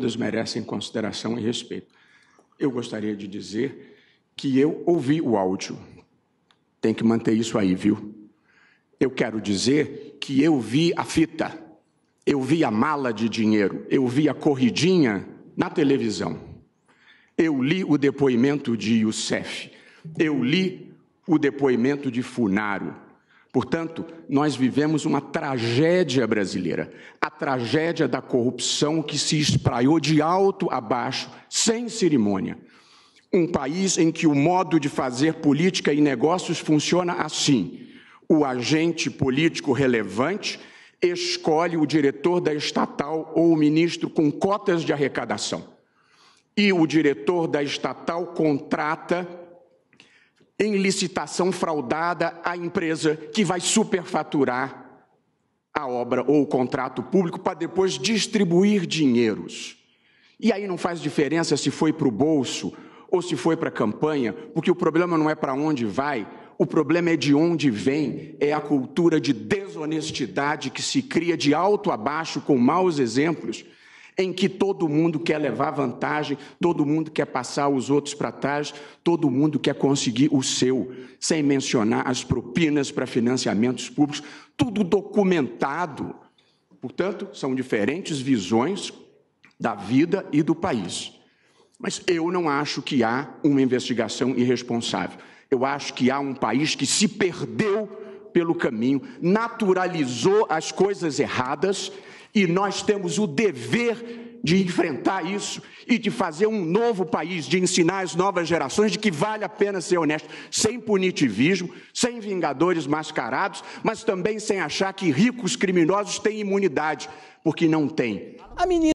todos merecem consideração e respeito. Eu gostaria de dizer que eu ouvi o áudio. Tem que manter isso aí, viu? Eu quero dizer que eu vi a fita, eu vi a mala de dinheiro, eu vi a corridinha na televisão. Eu li o depoimento de Youssef, eu li o depoimento de Funaro. Portanto, nós vivemos uma tragédia brasileira tragédia da corrupção que se espraiou de alto a baixo, sem cerimônia. Um país em que o modo de fazer política e negócios funciona assim: o agente político relevante escolhe o diretor da estatal ou o ministro com cotas de arrecadação. E o diretor da estatal contrata em licitação fraudada a empresa que vai superfaturar a obra ou o contrato público para depois distribuir dinheiros. E aí não faz diferença se foi para o bolso ou se foi para a campanha, porque o problema não é para onde vai, o problema é de onde vem, é a cultura de desonestidade que se cria de alto a baixo com maus exemplos em que todo mundo quer levar vantagem, todo mundo quer passar os outros para trás, todo mundo quer conseguir o seu, sem mencionar as propinas para financiamentos públicos, tudo documentado. Portanto, são diferentes visões da vida e do país. Mas eu não acho que há uma investigação irresponsável. Eu acho que há um país que se perdeu pelo caminho, naturalizou as coisas erradas e nós temos o dever de enfrentar isso e de fazer um novo país, de ensinar as novas gerações de que vale a pena ser honesto, sem punitivismo, sem vingadores mascarados, mas também sem achar que ricos criminosos têm imunidade, porque não têm.